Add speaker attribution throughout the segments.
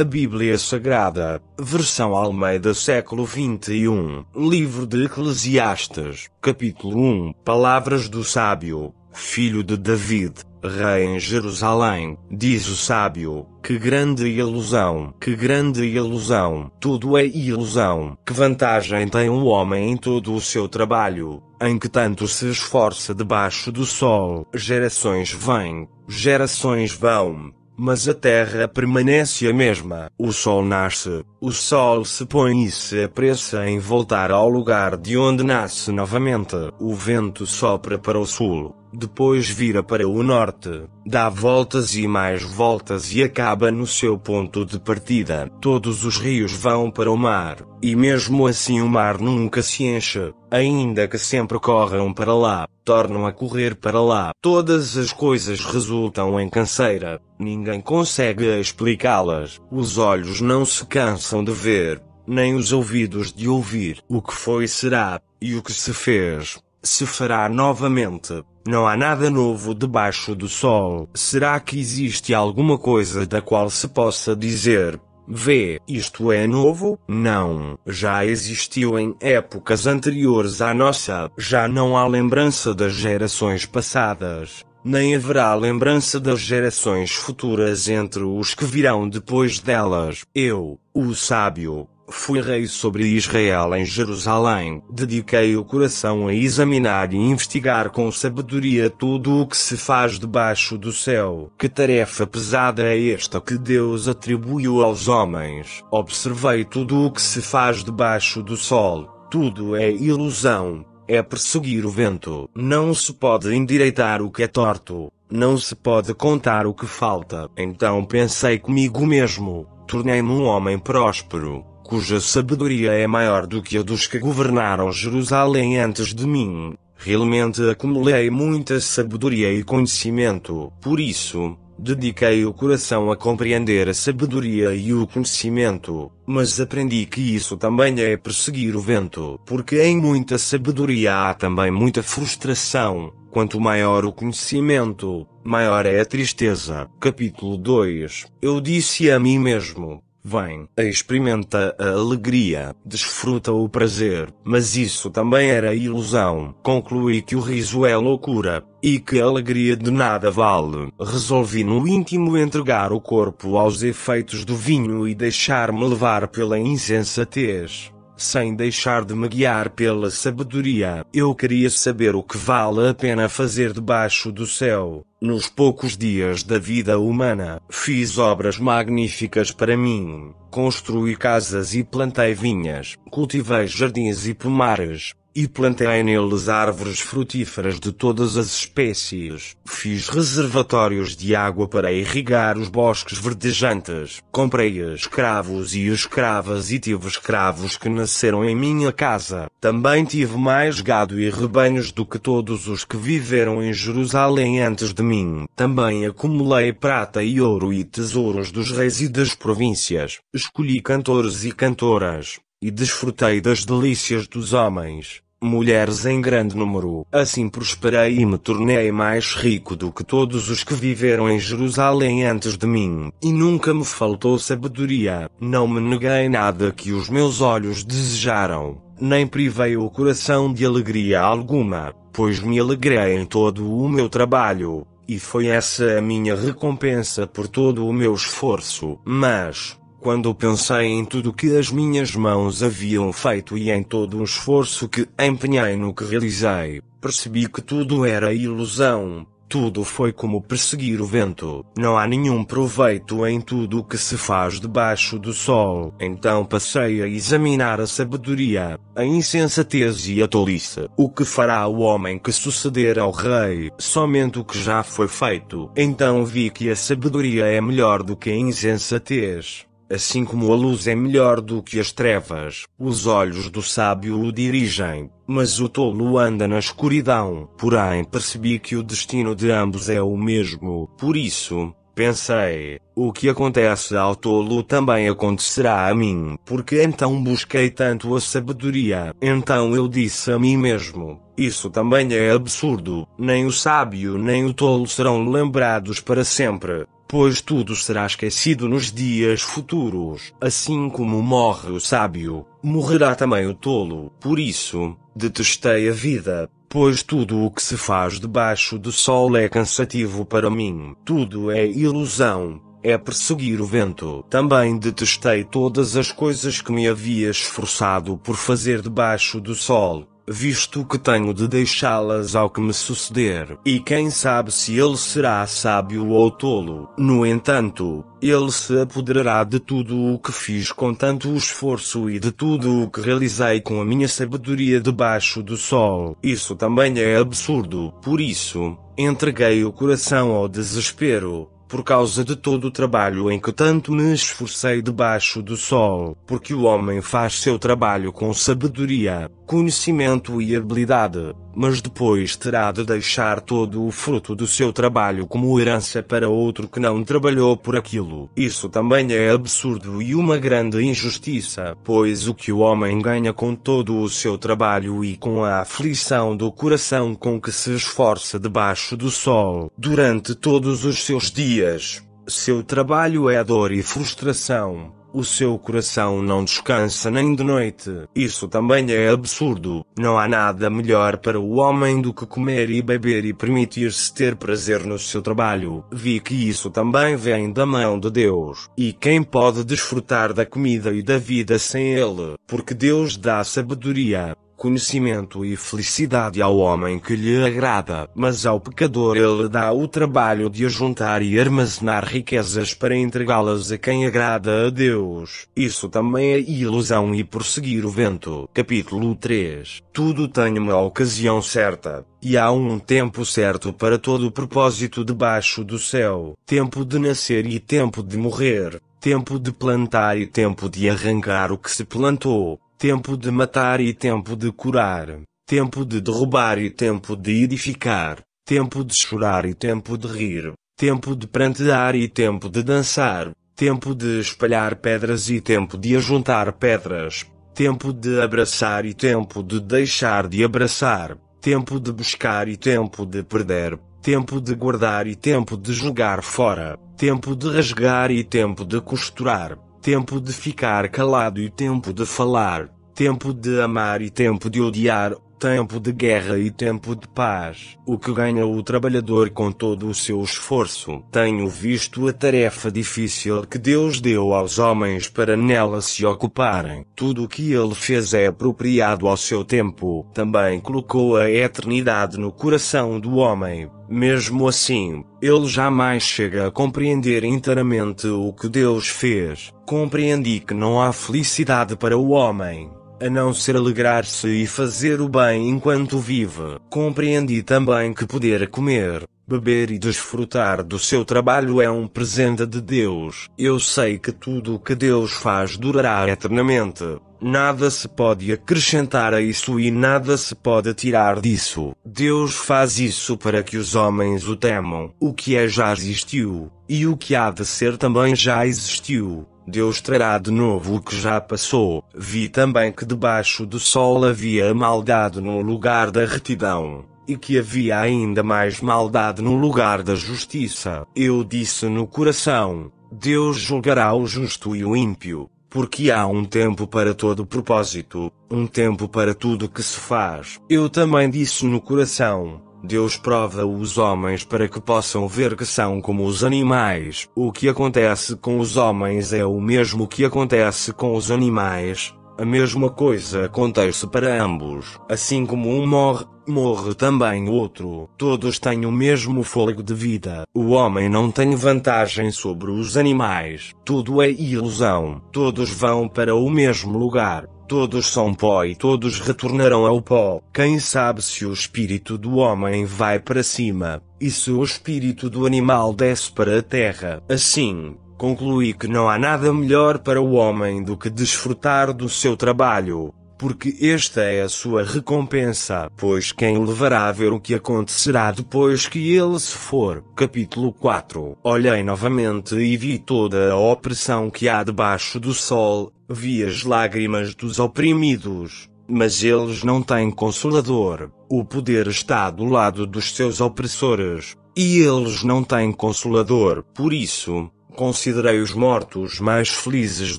Speaker 1: A Bíblia Sagrada, versão Almeida século 21, livro de Eclesiastes, capítulo 1, palavras do sábio, filho de David, rei em Jerusalém, diz o sábio, que grande ilusão, que grande ilusão, tudo é ilusão, que vantagem tem o um homem em todo o seu trabalho, em que tanto se esforça debaixo do sol, gerações vêm, gerações vão, mas a terra permanece a mesma. O sol nasce, o sol se põe e se apressa em voltar ao lugar de onde nasce novamente. O vento sopra para o sul, depois vira para o norte, dá voltas e mais voltas e acaba no seu ponto de partida. Todos os rios vão para o mar, e mesmo assim o mar nunca se enche, ainda que sempre corram para lá, tornam a correr para lá. Todas as coisas resultam em canseira, ninguém consegue explicá-las. Os olhos não se cansam coração de ver, nem os ouvidos de ouvir. O que foi será, e o que se fez, se fará novamente. Não há nada novo debaixo do sol. Será que existe alguma coisa da qual se possa dizer? Vê, isto é novo? Não, já existiu em épocas anteriores à nossa, já não há lembrança das gerações passadas nem haverá lembrança das gerações futuras entre os que virão depois delas. Eu, o sábio, fui rei sobre Israel em Jerusalém, dediquei o coração a examinar e investigar com sabedoria tudo o que se faz debaixo do céu. Que tarefa pesada é esta que Deus atribuiu aos homens? Observei tudo o que se faz debaixo do sol. Tudo é ilusão, é perseguir o vento. Não se pode endireitar o que é torto, não se pode contar o que falta. Então pensei comigo mesmo, tornei-me um homem próspero, cuja sabedoria é maior do que a dos que governaram Jerusalém antes de mim. Realmente acumulei muita sabedoria e conhecimento, por isso, Dediquei o coração a compreender a sabedoria e o conhecimento, mas aprendi que isso também é perseguir o vento, porque em muita sabedoria há também muita frustração. Quanto maior o conhecimento, maior é a tristeza. Capítulo 2 Eu disse a mim mesmo: Vem, experimenta a alegria, desfruta o prazer, mas isso também era ilusão. Concluí que o riso é loucura, e que a alegria de nada vale. Resolvi no íntimo entregar o corpo aos efeitos do vinho e deixar-me levar pela insensatez sem deixar de me guiar pela sabedoria. Eu queria saber o que vale a pena fazer debaixo do céu. Nos poucos dias da vida humana, fiz obras magníficas para mim. Construí casas e plantei vinhas, cultivei jardins e pomares, e plantei neles árvores frutíferas de todas as espécies. Fiz reservatórios de água para irrigar os bosques verdejantes. Comprei escravos e escravas e tive escravos que nasceram em minha casa. Também tive mais gado e rebanhos do que todos os que viveram em Jerusalém antes de mim. Também acumulei prata e ouro e tesouros dos reis e das províncias. Escolhi cantores e cantoras, e desfrutei das delícias dos homens, mulheres em grande número. Assim prosperei e me tornei mais rico do que todos os que viveram em Jerusalém antes de mim, e nunca me faltou sabedoria. Não me neguei nada que os meus olhos desejaram, nem privei o coração de alegria alguma, pois me alegrei em todo o meu trabalho. E foi essa a minha recompensa por todo o meu esforço. Mas, quando pensei em tudo que as minhas mãos haviam feito e em todo o esforço que empenhei no que realizei, percebi que tudo era ilusão, tudo foi como perseguir o vento. Não há nenhum proveito em tudo o que se faz debaixo do sol. Então passei a examinar a sabedoria, a insensatez e a tolice. O que fará o homem que suceder ao rei? Somente o que já foi feito. Então vi que a sabedoria é melhor do que a insensatez. Assim como a luz é melhor do que as trevas, os olhos do sábio o dirigem, mas o tolo anda na escuridão. Porém, percebi que o destino de ambos é o mesmo. Por isso, pensei, o que acontece ao tolo também acontecerá a mim, porque então busquei tanto a sabedoria. Então eu disse a mim mesmo: isso também é absurdo, nem o sábio nem o tolo serão lembrados para sempre pois tudo será esquecido nos dias futuros. Assim como morre o sábio, morrerá também o tolo. Por isso, detestei a vida, pois tudo o que se faz debaixo do sol é cansativo para mim. Tudo é ilusão, é perseguir o vento. Também detestei todas as coisas que me havia esforçado por fazer debaixo do sol, visto que tenho de deixá-las ao que me suceder, e quem sabe se ele será sábio ou tolo. No entanto, ele se apoderará de tudo o que fiz com tanto esforço e de tudo o que realizei com a minha sabedoria debaixo do sol. Isso também é absurdo. Por isso, entreguei o coração ao desespero, por causa de todo o trabalho em que tanto me esforcei debaixo do sol, porque o homem faz seu trabalho com sabedoria, conhecimento e habilidade mas depois terá de deixar todo o fruto do seu trabalho como herança para outro que não trabalhou por aquilo. Isso também é absurdo e uma grande injustiça, pois o que o homem ganha com todo o seu trabalho e com a aflição do coração com que se esforça debaixo do sol durante todos os seus dias, seu trabalho é dor e frustração o seu coração não descansa nem de noite. Isso também é absurdo. Não há nada melhor para o homem do que comer e beber e permitir-se ter prazer no seu trabalho. Vi que isso também vem da mão de Deus. E quem pode desfrutar da comida e da vida sem Ele? Porque Deus dá sabedoria conhecimento e felicidade ao homem que lhe agrada, mas ao pecador ele dá o trabalho de ajuntar e armazenar riquezas para entregá-las a quem agrada a Deus. Isso também é ilusão e prosseguir o vento. Capítulo 3 Tudo tem uma ocasião certa, e há um tempo certo para todo o propósito debaixo do céu: tempo de nascer e tempo de morrer, tempo de plantar e tempo de arrancar o que se plantou tempo de matar e tempo de curar, tempo de derrubar e tempo de edificar, tempo de chorar e tempo de rir, tempo de prantear e tempo de dançar, tempo de espalhar pedras e tempo de ajuntar pedras, tempo de abraçar e tempo de deixar de abraçar, tempo de buscar e tempo de perder, tempo de guardar e tempo de jogar fora, tempo de rasgar e tempo de costurar tempo de ficar calado e tempo de falar, tempo de amar e tempo de odiar, tempo de guerra e tempo de paz, o que ganha o trabalhador com todo o seu esforço. Tenho visto a tarefa difícil que Deus deu aos homens para nela se ocuparem. Tudo o que ele fez é apropriado ao seu tempo. Também colocou a eternidade no coração do homem. Mesmo assim, ele jamais chega a compreender inteiramente o que Deus fez. Compreendi que não há felicidade para o homem a não ser alegrar-se e fazer o bem enquanto vive. Compreendi também que poder comer, beber e desfrutar do seu trabalho é um presente de Deus. Eu sei que tudo o que Deus faz durará eternamente. Nada se pode acrescentar a isso e nada se pode tirar disso. Deus faz isso para que os homens o temam. O que é já existiu, e o que há de ser também já existiu. Deus trará de novo o que já passou. Vi também que debaixo do sol havia maldade no lugar da retidão, e que havia ainda mais maldade no lugar da justiça. Eu disse no coração: Deus julgará o justo e o ímpio, porque há um tempo para todo propósito, um tempo para tudo que se faz. Eu também disse no coração: Deus prova os homens para que possam ver que são como os animais. O que acontece com os homens é o mesmo que acontece com os animais. A mesma coisa acontece para ambos. Assim como um morre, morre também o outro. Todos têm o mesmo fôlego de vida. O homem não tem vantagem sobre os animais. Tudo é ilusão. Todos vão para o mesmo lugar. Todos são pó e todos retornarão ao pó. Quem sabe se o espírito do homem vai para cima, e se o espírito do animal desce para a terra. Assim, conclui que não há nada melhor para o homem do que desfrutar do seu trabalho, porque esta é a sua recompensa, pois quem o levará a ver o que acontecerá depois que ele se for. Capítulo 4 Olhei novamente e vi toda a opressão que há debaixo do sol, vi as lágrimas dos oprimidos, mas eles não têm consolador. O poder está do lado dos seus opressores, e eles não têm consolador. Por isso, considerei os mortos mais felizes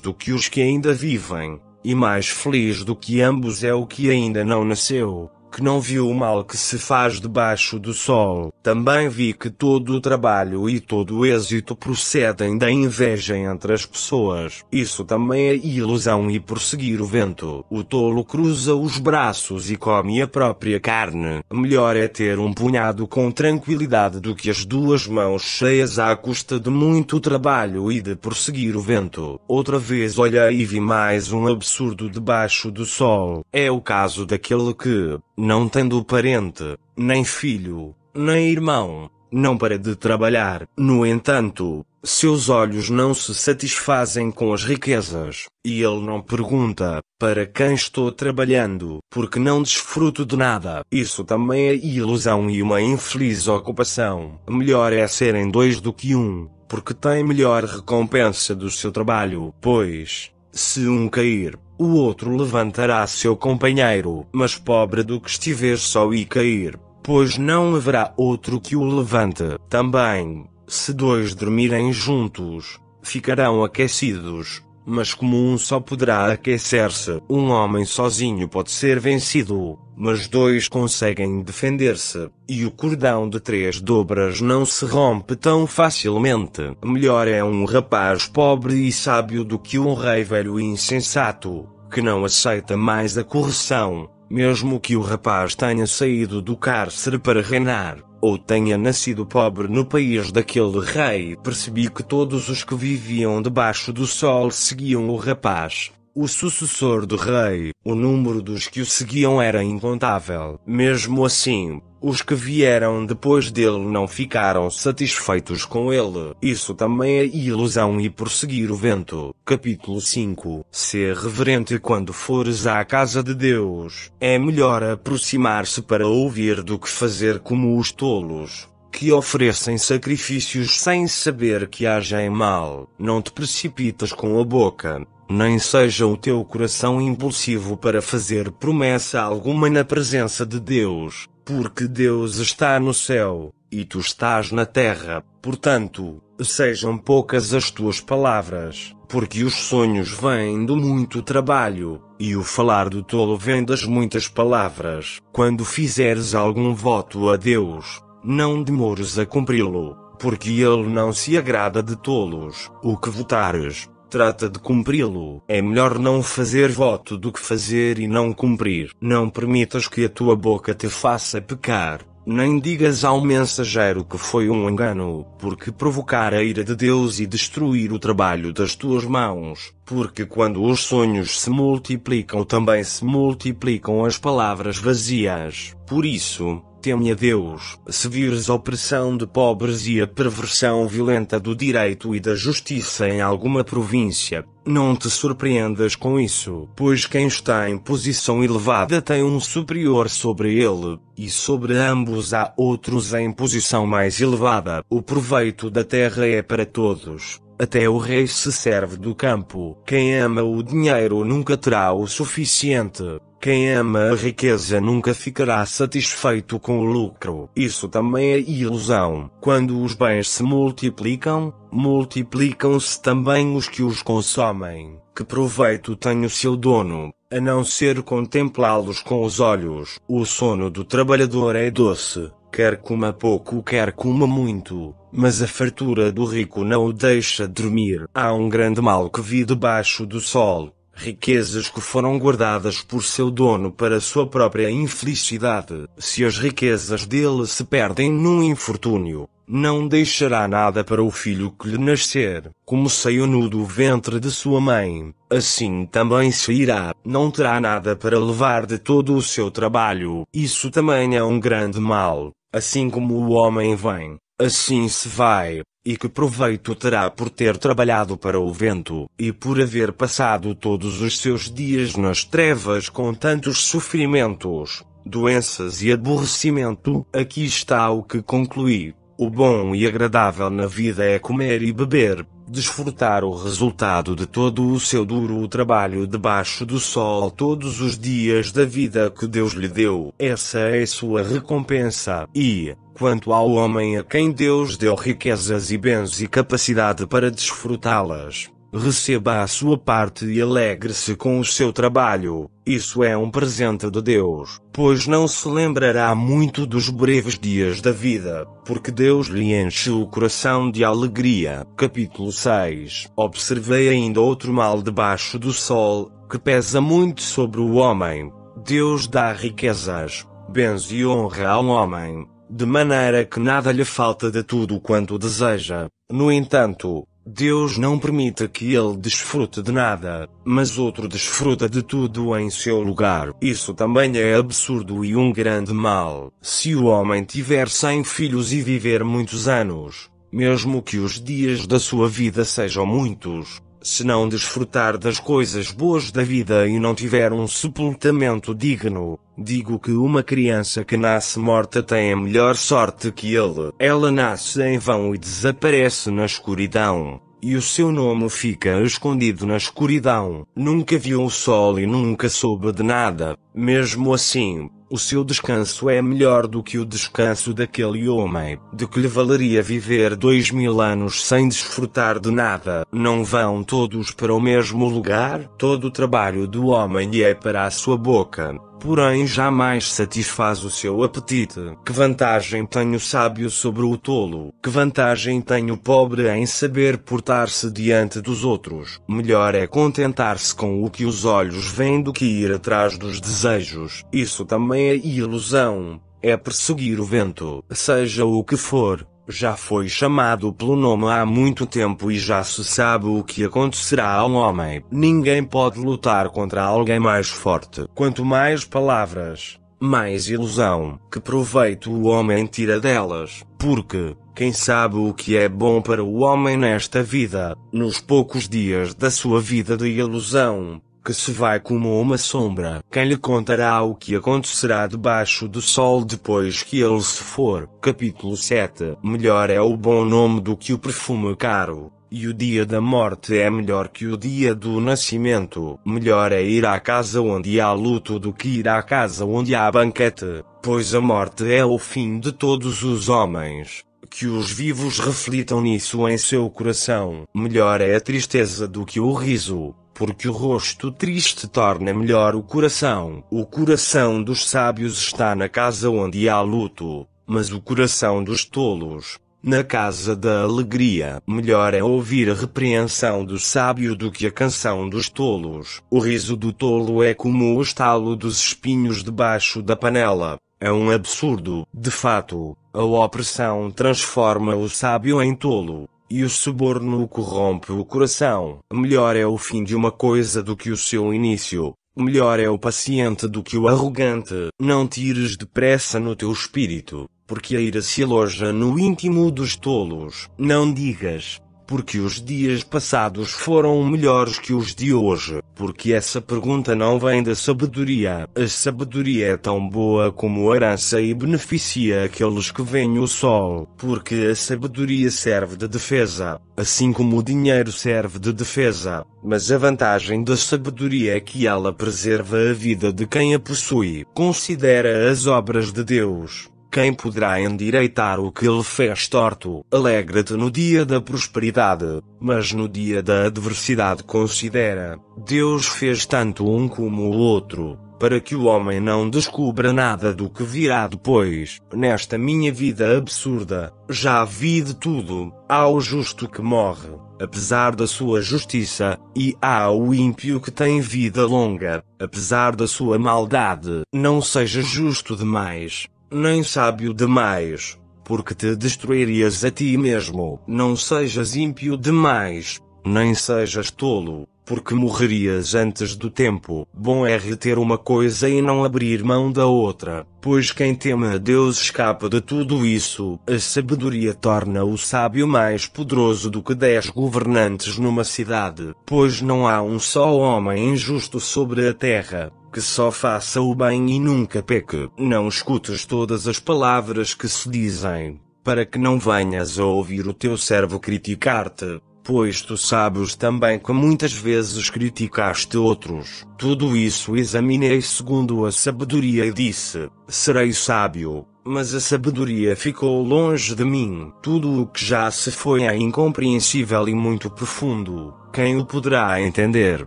Speaker 1: do que os que ainda vivem, e mais feliz do que ambos é o que ainda não nasceu que não viu o mal que se faz debaixo do sol. Também vi que todo o trabalho e todo o êxito procedem da inveja entre as pessoas. Isso também é ilusão e perseguir o vento. O tolo cruza os braços e come a própria carne. Melhor é ter um punhado com tranquilidade do que as duas mãos cheias à custa de muito trabalho e de perseguir o vento. Outra vez olhei e vi mais um absurdo debaixo do sol. É o caso daquele que, não tendo parente, nem filho, nem irmão, não para de trabalhar. No entanto, seus olhos não se satisfazem com as riquezas, e ele não pergunta para quem estou trabalhando, porque não desfruto de nada. Isso também é ilusão e uma infeliz ocupação. Melhor é serem dois do que um, porque tem melhor recompensa do seu trabalho, pois, se um cair, o outro levantará seu companheiro, mas pobre do que estiver só e cair, pois não haverá outro que o levante. Também, se dois dormirem juntos, ficarão aquecidos mas como um só poderá aquecer-se, um homem sozinho pode ser vencido, mas dois conseguem defender-se, e o cordão de três dobras não se rompe tão facilmente. Melhor é um rapaz pobre e sábio do que um rei velho e insensato, que não aceita mais a correção, mesmo que o rapaz tenha saído do cárcere para reinar ou tenha nascido pobre no país daquele rei, percebi que todos os que viviam debaixo do sol seguiam o rapaz. O sucessor do rei, o número dos que o seguiam era incontável. Mesmo assim, os que vieram depois dele não ficaram satisfeitos com ele. Isso também é ilusão e perseguir o vento. Capítulo 5. Ser reverente quando fores à casa de Deus. É melhor aproximar-se para ouvir do que fazer como os tolos que oferecem sacrifícios sem saber que agem mal. Não te precipitas com a boca, nem seja o teu coração impulsivo para fazer promessa alguma na presença de Deus, porque Deus está no céu, e tu estás na terra, portanto, sejam poucas as tuas palavras, porque os sonhos vêm do muito trabalho, e o falar do tolo vem das muitas palavras. Quando fizeres algum voto a Deus, não demores a cumpri-lo, porque ele não se agrada de tolos. O que votares, trata de cumpri-lo. É melhor não fazer voto do que fazer e não cumprir. Não permitas que a tua boca te faça pecar. Nem digas ao mensageiro que foi um engano, porque provocar a ira de Deus e destruir o trabalho das tuas mãos, porque quando os sonhos se multiplicam também se multiplicam as palavras vazias. Por isso, Teme a Deus, se vires a opressão de pobres e a perversão violenta do direito e da justiça em alguma província, não te surpreendas com isso, pois quem está em posição elevada tem um superior sobre ele, e sobre ambos há outros em posição mais elevada. O proveito da terra é para todos. Até o rei se serve do campo. Quem ama o dinheiro nunca terá o suficiente. Quem ama a riqueza nunca ficará satisfeito com o lucro. Isso também é ilusão. Quando os bens se multiplicam, multiplicam-se também os que os consomem. Que proveito tem o seu dono, a não ser contemplá-los com os olhos? O sono do trabalhador é doce, quer coma pouco, quer coma muito. Mas a fartura do rico não o deixa dormir. Há um grande mal que vi debaixo do sol riquezas que foram guardadas por seu dono para sua própria infelicidade. Se as riquezas dele se perdem num infortúnio, não deixará nada para o filho que lhe nascer. Como saiu nu do ventre de sua mãe, assim também se irá. Não terá nada para levar de todo o seu trabalho. Isso também é um grande mal. Assim como o homem vem, assim se vai. E que proveito terá por ter trabalhado para o vento, e por haver passado todos os seus dias nas trevas com tantos sofrimentos, doenças e aborrecimento? Aqui está o que concluí. O bom e agradável na vida é comer e beber, desfrutar o resultado de todo o seu duro trabalho debaixo do sol todos os dias da vida que Deus lhe deu. Essa é sua recompensa. E, quanto ao homem a quem Deus deu riquezas e bens e capacidade para desfrutá-las, receba a sua parte e alegre-se com o seu trabalho, isso é um presente de Deus, pois não se lembrará muito dos breves dias da vida, porque Deus lhe enche o coração de alegria. Capítulo 6 Observei ainda outro mal debaixo do sol, que pesa muito sobre o homem. Deus dá riquezas, bens e honra ao homem, de maneira que nada lhe falta de tudo quanto deseja. No entanto, Deus não permite que ele desfrute de nada, mas outro desfruta de tudo em seu lugar. Isso também é absurdo e um grande mal. Se o homem tiver cem filhos e viver muitos anos, mesmo que os dias da sua vida sejam muitos, se não desfrutar das coisas boas da vida e não tiver um sepultamento digno, digo que uma criança que nasce morta tem a melhor sorte que ele. Ela nasce em vão e desaparece na escuridão. E o seu nome fica escondido na escuridão. Nunca viu o sol e nunca soube de nada. Mesmo assim, o seu descanso é melhor do que o descanso daquele homem, de que lhe valeria viver dois mil anos sem desfrutar de nada. Não vão todos para o mesmo lugar? Todo o trabalho do homem é para a sua boca porém jamais satisfaz o seu apetite. Que vantagem tem o sábio sobre o tolo? Que vantagem tem o pobre em saber portar-se diante dos outros? Melhor é contentar-se com o que os olhos veem do que ir atrás dos desejos. Isso também é ilusão. É perseguir o vento, seja o que for, já foi chamado pelo nome há muito tempo e já se sabe o que acontecerá ao homem. Ninguém pode lutar contra alguém mais forte. Quanto mais palavras, mais ilusão, que proveito o homem tira delas, porque, quem sabe o que é bom para o homem nesta vida, nos poucos dias da sua vida de ilusão, que se vai como uma sombra. Quem lhe contará o que acontecerá debaixo do sol depois que ele se for? Capítulo 7 Melhor é o bom nome do que o perfume caro. E o dia da morte é melhor que o dia do nascimento. Melhor é ir à casa onde há luto do que ir à casa onde há banquete, pois a morte é o fim de todos os homens que os vivos reflitam nisso em seu coração. Melhor é a tristeza do que o riso, porque o rosto triste torna melhor o coração. O coração dos sábios está na casa onde há luto, mas o coração dos tolos, na casa da alegria. Melhor é ouvir a repreensão do sábio do que a canção dos tolos. O riso do tolo é como o estalo dos espinhos debaixo da panela. É um absurdo. De fato, a opressão transforma o sábio em tolo e o suborno o corrompe o coração. Melhor é o fim de uma coisa do que o seu início. Melhor é o paciente do que o arrogante. Não tires depressa no teu espírito, porque a ira se aloja no íntimo dos tolos. Não digas, porque os dias passados foram melhores que os de hoje? Porque essa pergunta não vem da sabedoria. A sabedoria é tão boa como herança e beneficia aqueles que veem o sol. Porque a sabedoria serve de defesa, assim como o dinheiro serve de defesa. Mas a vantagem da sabedoria é que ela preserva a vida de quem a possui. Considera as obras de Deus. Quem poderá endireitar o que ele fez torto? Alegra-te no dia da prosperidade, mas no dia da adversidade considera: Deus fez tanto um como o outro, para que o homem não descubra nada do que virá depois. Nesta minha vida absurda, já vi de tudo. Há o justo que morre, apesar da sua justiça, e há o ímpio que tem vida longa, apesar da sua maldade. Não seja justo demais, nem sábio demais, porque te destruirias a ti mesmo. Não sejas ímpio demais, nem sejas tolo, porque morrerias antes do tempo. Bom é reter uma coisa e não abrir mão da outra, pois quem teme a Deus escapa de tudo isso. A sabedoria torna o sábio mais poderoso do que dez governantes numa cidade, pois não há um só homem injusto sobre a terra que só faça o bem e nunca peque. Não escutes todas as palavras que se dizem, para que não venhas a ouvir o teu servo criticar-te, pois tu sabes também que muitas vezes criticaste outros. Tudo isso examinei segundo a sabedoria e disse: Serei sábio. Mas a sabedoria ficou longe de mim. Tudo o que já se foi é incompreensível e muito profundo. Quem o poderá entender?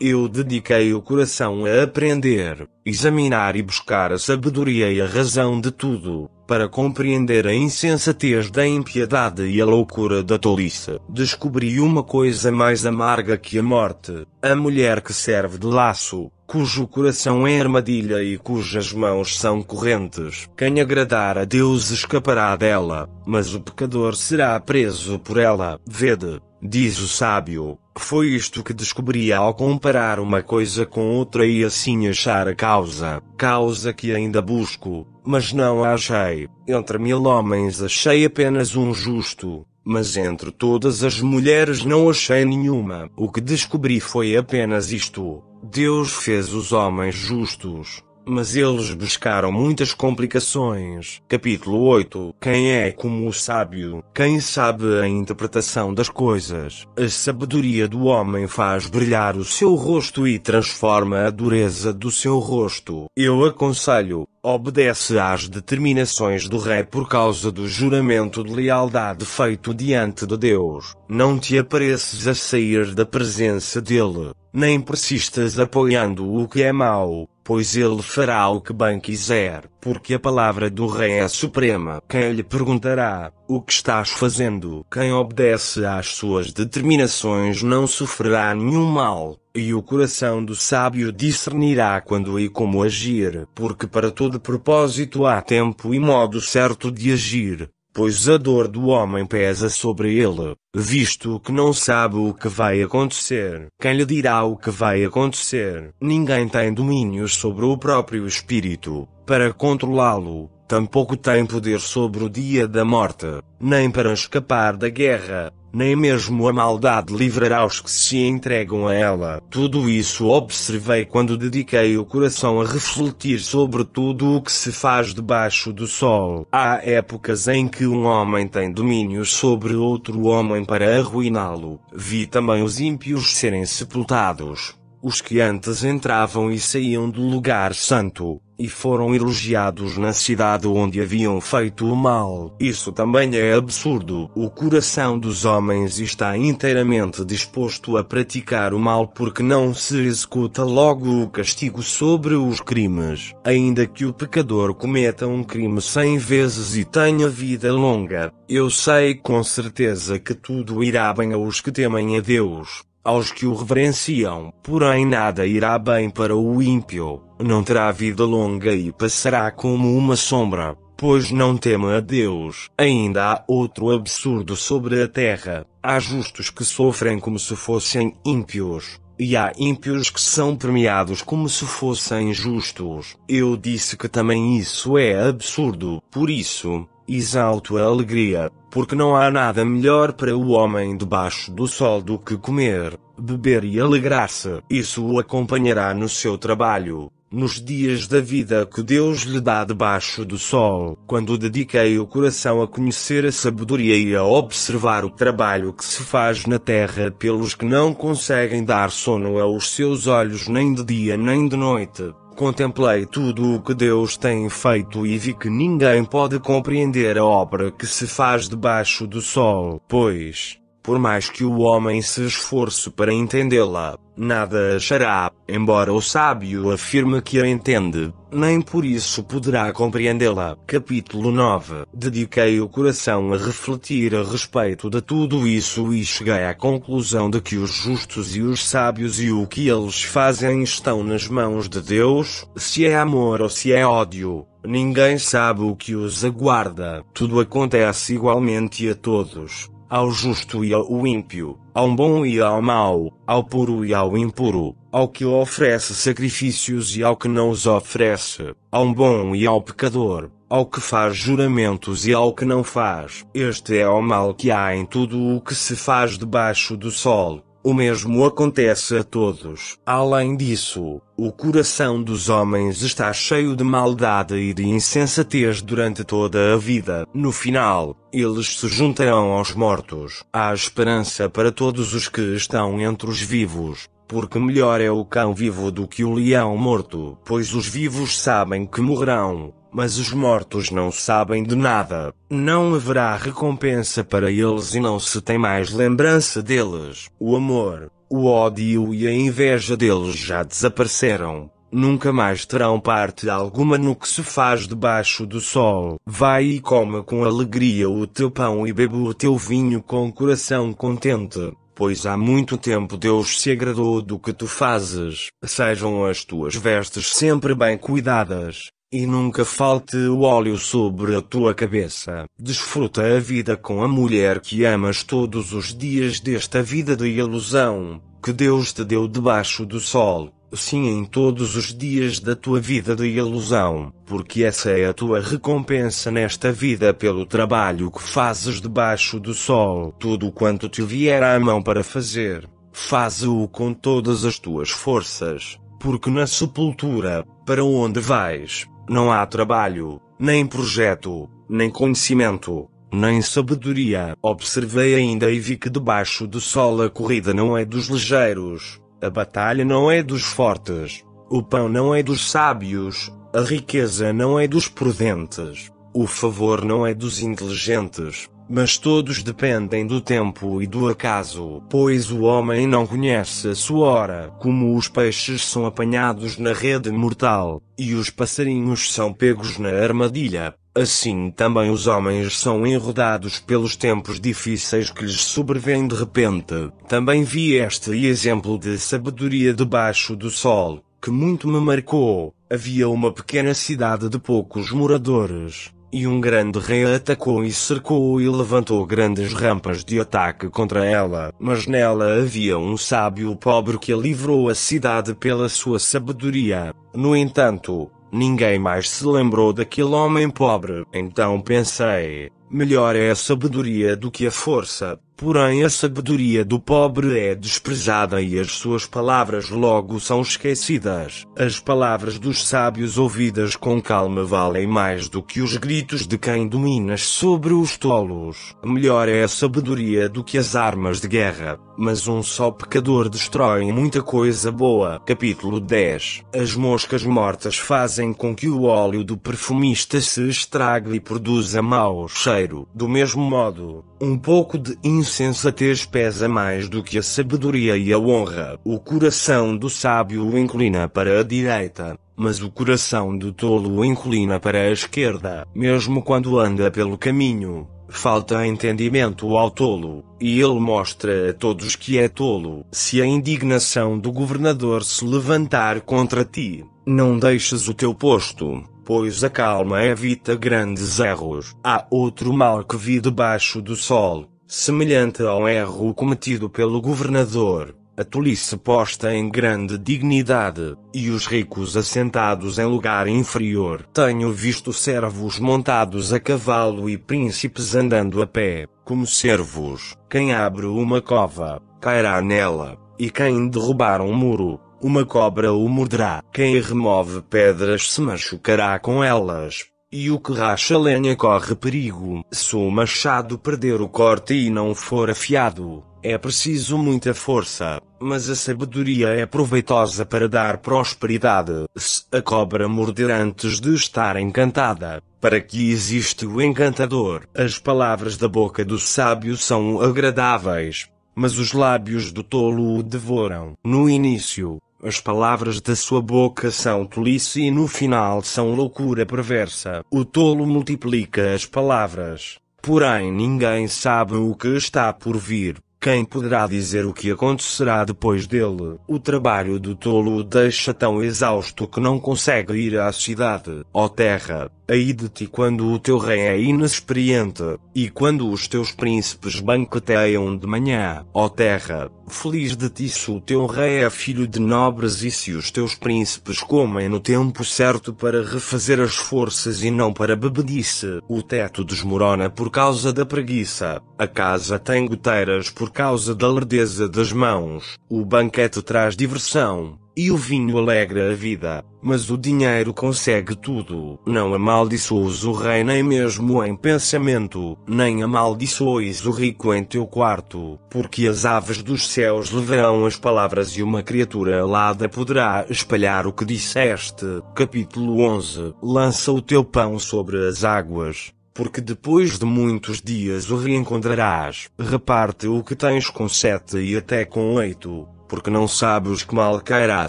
Speaker 1: Eu dediquei o coração a aprender, examinar e buscar a sabedoria e a razão de tudo, para compreender a insensatez da impiedade e a loucura da tolice. Descobri uma coisa mais amarga que a morte: a mulher que serve de laço cujo coração é armadilha e cujas mãos são correntes. Quem agradar a Deus escapará dela, mas o pecador será preso por ela. Vede, diz o sábio, foi isto que descobri ao comparar uma coisa com outra e assim achar a causa, causa que ainda busco, mas não a achei. Entre mil homens achei apenas um justo, mas entre todas as mulheres não achei nenhuma. O que descobri foi apenas isto: Deus fez os homens justos. Mas eles buscaram muitas complicações. Capítulo 8 Quem é como o sábio? Quem sabe a interpretação das coisas? A sabedoria do homem faz brilhar o seu rosto e transforma a dureza do seu rosto. Eu aconselho, obedece às determinações do rei por causa do juramento de lealdade feito diante de Deus, não te apareces a sair da presença dele nem persistas apoiando o que é mau, pois ele fará o que bem quiser, porque a palavra do rei é suprema. Quem lhe perguntará, o que estás fazendo? Quem obedece às suas determinações não sofrerá nenhum mal, e o coração do sábio discernirá quando e como agir, porque para todo propósito há tempo e modo certo de agir, pois a dor do homem pesa sobre ele, visto que não sabe o que vai acontecer. Quem lhe dirá o que vai acontecer? Ninguém tem domínios sobre o próprio espírito, para controlá-lo, Tampouco tem poder sobre o dia da morte, nem para escapar da guerra, nem mesmo a maldade livrará os que se entregam a ela. Tudo isso observei quando dediquei o coração a refletir sobre tudo o que se faz debaixo do sol. Há épocas em que um homem tem domínio sobre outro homem para arruiná-lo. Vi também os ímpios serem sepultados. Os que antes entravam e saíam do lugar santo, e foram elogiados na cidade onde haviam feito o mal. Isso também é absurdo. O coração dos homens está inteiramente disposto a praticar o mal porque não se executa logo o castigo sobre os crimes. Ainda que o pecador cometa um crime cem vezes e tenha vida longa, eu sei com certeza que tudo irá bem aos que temem a Deus aos que o reverenciam. Porém, nada irá bem para o ímpio, não terá vida longa e passará como uma sombra, pois não teme a Deus. Ainda há outro absurdo sobre a terra: há justos que sofrem como se fossem ímpios. E há ímpios que são premiados como se fossem justos. Eu disse que também isso é absurdo. Por isso, exalto a alegria, porque não há nada melhor para o homem debaixo do sol do que comer, beber e alegrar-se. Isso o acompanhará no seu trabalho, nos dias da vida que Deus lhe dá debaixo do sol. Quando dediquei o coração a conhecer a sabedoria e a observar o trabalho que se faz na terra pelos que não conseguem dar sono aos seus olhos nem de dia nem de noite, Contemplei tudo o que Deus tem feito e vi que ninguém pode compreender a obra que se faz debaixo do sol, pois, por mais que o homem se esforce para entendê-la, nada achará, embora o sábio afirme que a entende, nem por isso poderá compreendê-la. Capítulo 9 Dediquei o coração a refletir a respeito de tudo isso e cheguei à conclusão de que os justos e os sábios e o que eles fazem estão nas mãos de Deus, se é amor ou se é ódio. Ninguém sabe o que os aguarda. Tudo acontece igualmente a todos ao justo e ao ímpio, ao bom e ao mau, ao puro e ao impuro, ao que oferece sacrifícios e ao que não os oferece, ao bom e ao pecador, ao que faz juramentos e ao que não faz. Este é o mal que há em tudo o que se faz debaixo do sol, o mesmo acontece a todos. Além disso, o coração dos homens está cheio de maldade e de insensatez durante toda a vida. No final, eles se juntarão aos mortos. Há esperança para todos os que estão entre os vivos. Porque melhor é o cão vivo do que o leão morto, pois os vivos sabem que morrerão, mas os mortos não sabem de nada. Não haverá recompensa para eles e não se tem mais lembrança deles. O amor, o ódio e a inveja deles já desapareceram. Nunca mais terão parte alguma no que se faz debaixo do sol. Vai e coma com alegria o teu pão e bebe o teu vinho com coração contente pois há muito tempo Deus se agradou do que tu fazes. Sejam as tuas vestes sempre bem cuidadas, e nunca falte o óleo sobre a tua cabeça. Desfruta a vida com a mulher que amas todos os dias desta vida de ilusão, que Deus te deu debaixo do sol, sim em todos os dias da tua vida de ilusão, porque essa é a tua recompensa nesta vida pelo trabalho que fazes debaixo do sol. Tudo quanto te vier à mão para fazer, faz o com todas as tuas forças, porque na sepultura, para onde vais, não há trabalho, nem projeto, nem conhecimento, nem sabedoria. Observei ainda e vi que debaixo do sol a corrida não é dos ligeiros, a batalha não é dos fortes, o pão não é dos sábios, a riqueza não é dos prudentes, o favor não é dos inteligentes, mas todos dependem do tempo e do acaso, pois o homem não conhece a sua hora, como os peixes são apanhados na rede mortal, e os passarinhos são pegos na armadilha. Assim também os homens são enredados pelos tempos difíceis que lhes sobrevêm de repente. Também vi este exemplo de sabedoria debaixo do sol, que muito me marcou. Havia uma pequena cidade de poucos moradores e um grande rei atacou e cercou e levantou grandes rampas de ataque contra ela. Mas nela havia um sábio pobre que livrou a cidade pela sua sabedoria. No entanto, ninguém mais se lembrou daquele homem pobre. Então pensei, Melhor é a sabedoria do que a força, porém a sabedoria do pobre é desprezada e as suas palavras logo são esquecidas. As palavras dos sábios ouvidas com calma valem mais do que os gritos de quem dominas sobre os tolos. Melhor é a sabedoria do que as armas de guerra, mas um só pecador destrói muita coisa boa. Capítulo 10 As moscas mortas fazem com que o óleo do perfumista se estrague e produza mau cheiro terceiro. Do mesmo modo, um pouco de insensatez pesa mais do que a sabedoria e a honra. O coração do sábio o inclina para a direita, mas o coração do tolo o inclina para a esquerda. Mesmo quando anda pelo caminho, falta entendimento ao tolo, e ele mostra a todos que é tolo. Se a indignação do governador se levantar contra ti, não deixes o teu posto pois a calma evita grandes erros. Há outro mal que vi debaixo do sol, semelhante ao erro cometido pelo governador, a tolice posta em grande dignidade, e os ricos assentados em lugar inferior. Tenho visto servos montados a cavalo e príncipes andando a pé, como servos. Quem abre uma cova, cairá nela, e quem derrubar um muro, uma cobra o morderá. Quem remove pedras se machucará com elas. E o que racha lenha corre perigo. Se o machado perder o corte e não for afiado, é preciso muita força, mas a sabedoria é proveitosa para dar prosperidade. Se a cobra morder antes de estar encantada, para que existe o encantador? As palavras da boca do sábio são agradáveis, mas os lábios do tolo o devoram. No início, as palavras da sua boca são tolice e no final são loucura perversa. O tolo multiplica as palavras. Porém, ninguém sabe o que está por vir. Quem poderá dizer o que acontecerá depois dele? O trabalho do tolo o deixa tão exausto que não consegue ir à cidade. Ó terra, Aí de ti quando o teu rei é inexperiente, e quando os teus príncipes banqueteiam de manhã, ó terra, feliz de ti se o teu rei é filho de nobres e se os teus príncipes comem no tempo certo para refazer as forças e não para bebedice. O teto desmorona por causa da preguiça, a casa tem goteiras por causa da lerdeza das mãos, o banquete traz diversão, e o vinho alegra a vida, mas o dinheiro consegue tudo. Não amaldiçoes o rei nem mesmo em pensamento, nem amaldiçoes o rico em teu quarto, porque as aves dos céus levarão as palavras e uma criatura alada poderá espalhar o que disseste. Capítulo 11 Lança o teu pão sobre as águas porque depois de muitos dias o reencontrarás. Reparte o que tens com sete e até com oito, porque não sabes que mal cairá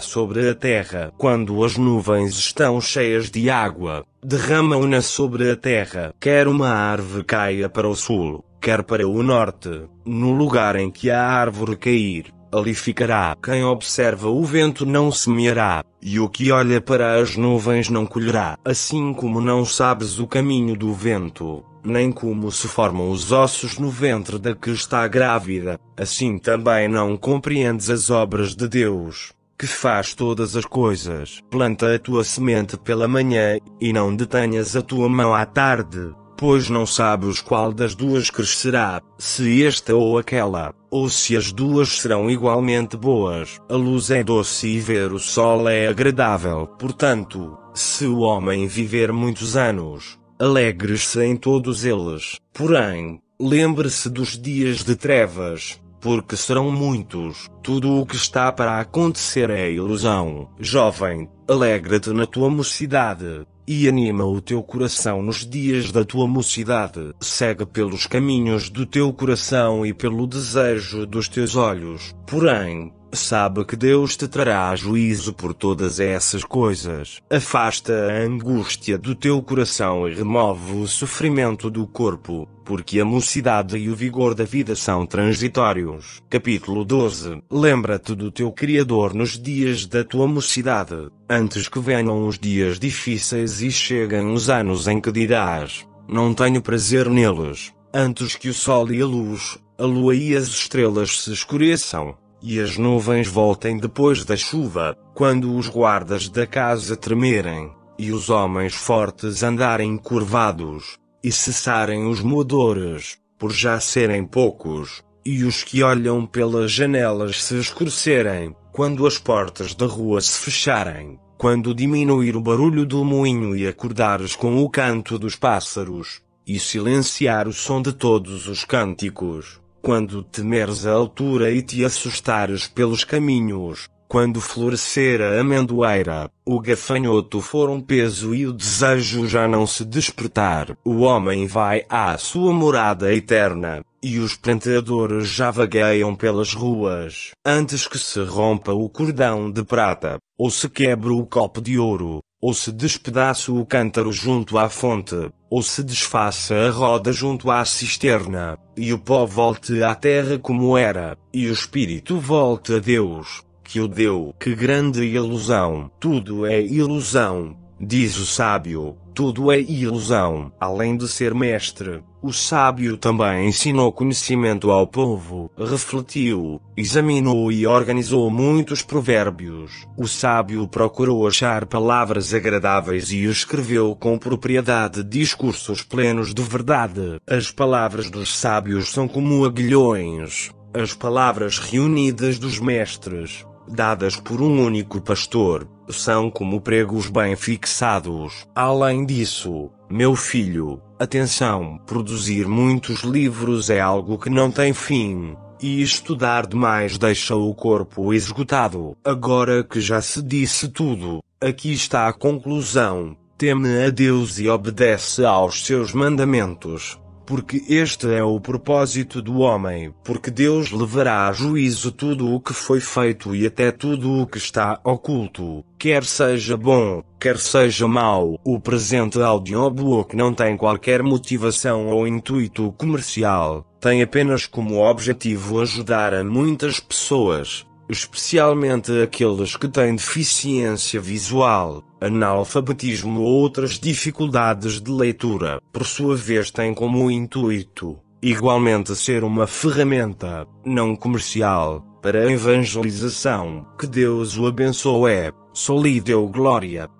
Speaker 1: sobre a terra. Quando as nuvens estão cheias de água, derramam-na sobre a terra. Quer uma árvore caia para o sul, quer para o norte, no lugar em que a árvore cair, ali ficará. Quem observa o vento não semeará, e o que olha para as nuvens não colherá. Assim como não sabes o caminho do vento, nem como se formam os ossos no ventre da que está grávida, assim também não compreendes as obras de Deus, que faz todas as coisas. Planta a tua semente pela manhã, e não detenhas a tua mão à tarde, pois não sabes qual das duas crescerá, se esta ou aquela, ou se as duas serão igualmente boas. A luz é doce e ver o sol é agradável, portanto, se o homem viver muitos anos, alegre se em todos eles. Porém, lembre-se dos dias de trevas, porque serão muitos. Tudo o que está para acontecer é ilusão. Jovem, alegra-te na tua mocidade. E anima o teu coração nos dias da tua mocidade. Segue pelos caminhos do teu coração e pelo desejo dos teus olhos. Porém, Sabe que Deus te trará juízo por todas essas coisas. Afasta a angústia do teu coração e remove o sofrimento do corpo, porque a mocidade e o vigor da vida são transitórios. Capítulo 12 Lembra-te do teu Criador nos dias da tua mocidade, antes que venham os dias difíceis e cheguem os anos em que dirás: Não tenho prazer neles, antes que o sol e a luz, a lua e as estrelas se escureçam e as nuvens voltem depois da chuva, quando os guardas da casa tremerem, e os homens fortes andarem curvados, e cessarem os moedores, por já serem poucos, e os que olham pelas janelas se escurecerem, quando as portas da rua se fecharem, quando diminuir o barulho do moinho e acordares com o canto dos pássaros, e silenciar o som de todos os cânticos quando temeres a altura e te assustares pelos caminhos, quando florescer a amendoeira, o gafanhoto for um peso e o desejo já não se despertar, o homem vai à sua morada eterna, e os plantadores já vagueiam pelas ruas, antes que se rompa o cordão de prata, ou se quebre o copo de ouro, ou se despedaça o cântaro junto à fonte, ou se desfaça a roda junto à cisterna, e o pó volte à terra como era, e o espírito volte a Deus, que o deu. Que grande ilusão! Tudo é ilusão. Diz o sábio: tudo é ilusão. Além de ser mestre, o sábio também ensinou conhecimento ao povo, refletiu, examinou e organizou muitos provérbios. O sábio procurou achar palavras agradáveis e escreveu com propriedade discursos plenos de verdade. As palavras dos sábios são como aguilhões, as palavras reunidas dos mestres dadas por um único pastor, são como pregos bem fixados. Além disso, meu filho, atenção, produzir muitos livros é algo que não tem fim. E estudar demais deixa o corpo esgotado. Agora que já se disse tudo, aqui está a conclusão. Teme a Deus e obedece aos seus mandamentos porque este é o propósito do homem, porque Deus levará a juízo tudo o que foi feito e até tudo o que está oculto, quer seja bom, quer seja mau. O presente audiobook não tem qualquer motivação ou intuito comercial, tem apenas como objetivo ajudar a muitas pessoas especialmente aqueles que têm deficiência visual, analfabetismo ou outras dificuldades de leitura, por sua vez têm como intuito, igualmente ser uma ferramenta, não comercial, para a evangelização. Que Deus o abençoe. Solideu glória.